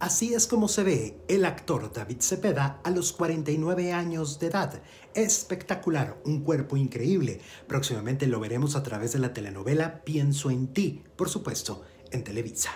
Así es como se ve el actor David Cepeda a los 49 años de edad. Espectacular, un cuerpo increíble. Próximamente lo veremos a través de la telenovela Pienso en ti, por supuesto, en Televisa.